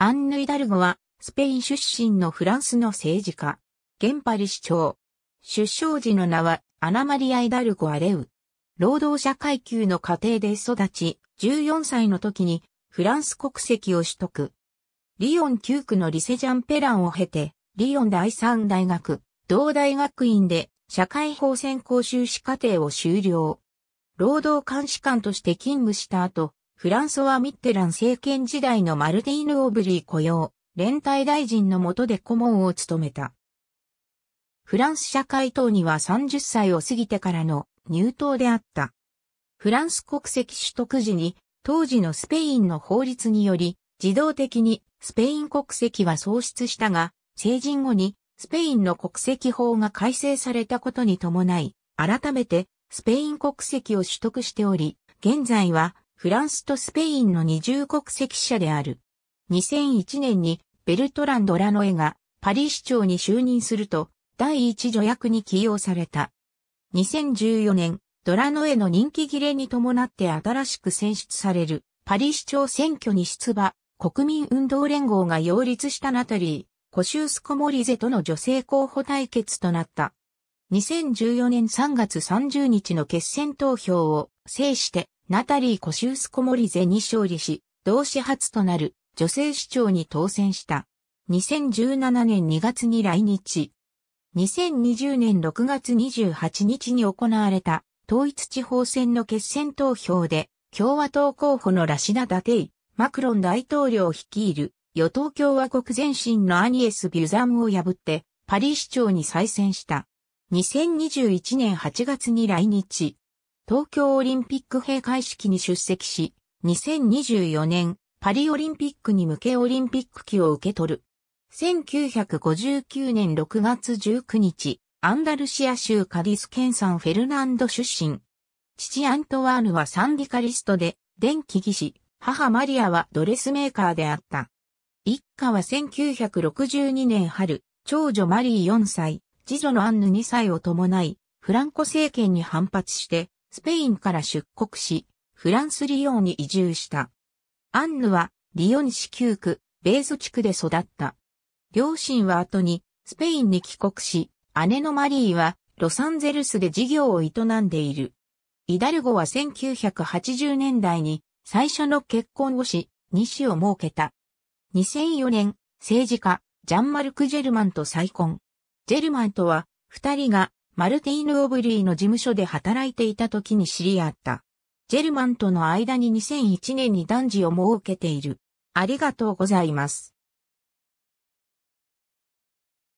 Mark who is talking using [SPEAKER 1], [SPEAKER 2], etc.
[SPEAKER 1] アンヌ・イダルゴは、スペイン出身のフランスの政治家。現パリ市長。出生時の名は、アナマリア・イダルゴ・アレウ。労働者階級の家庭で育ち、14歳の時に、フランス国籍を取得。リヨン9区のリセジャンペランを経て、リヨン第3大学、同大学院で、社会法専攻修士課程を修了。労働監視官として勤務した後、フランソワ・ミッテラン政権時代のマルティーヌ・オブリー雇用、連帯大臣の下で顧問を務めた。フランス社会党には30歳を過ぎてからの入党であった。フランス国籍取得時に、当時のスペインの法律により、自動的にスペイン国籍は喪失したが、成人後にスペインの国籍法が改正されたことに伴い、改めてスペイン国籍を取得しており、現在はフランスとスペインの二重国籍者である。2001年にベルトラン・ドラノエがパリ市長に就任すると第一助役に起用された。2014年、ドラノエの人気切れに伴って新しく選出されるパリ市長選挙に出馬、国民運動連合が擁立したナタリー、コシュースコモリゼとの女性候補対決となった。2014年3月30日の決選投票を制してナタリー・コシウス・コモリゼに勝利し、同志初となる女性市長に当選した。2017年2月に来日。2020年6月28日に行われた統一地方選の決選投票で共和党候補のラシナ・ダテイ、マクロン大統領を率いる与党共和国前進のアニエス・ビュザムを破ってパリ市長に再選した。2021年8月に来日。東京オリンピック閉会式に出席し、2024年パリオリンピックに向けオリンピック旗を受け取る。1959年6月19日、アンダルシア州カディス県産フェルナンド出身。父アントワーヌはサンディカリストで、電気技師、母マリアはドレスメーカーであった。一家は1962年春、長女マリー4歳、次女のアンヌ2歳を伴い、フランコ政権に反発して、スペインから出国し、フランスリオンに移住した。アンヌはリヨン市旧区、ベーゾ地区で育った。両親は後にスペインに帰国し、姉のマリーはロサンゼルスで事業を営んでいる。イダルゴは1980年代に最初の結婚をし、西子を設けた。2004年、政治家、ジャンマルク・ジェルマンと再婚。ジェルマンとは、二人がマルティーヌ・オブリーの事務所で働いていた時に知り合った。ジェルマンとの間に2001年に男児を設けている。ありがとうございます。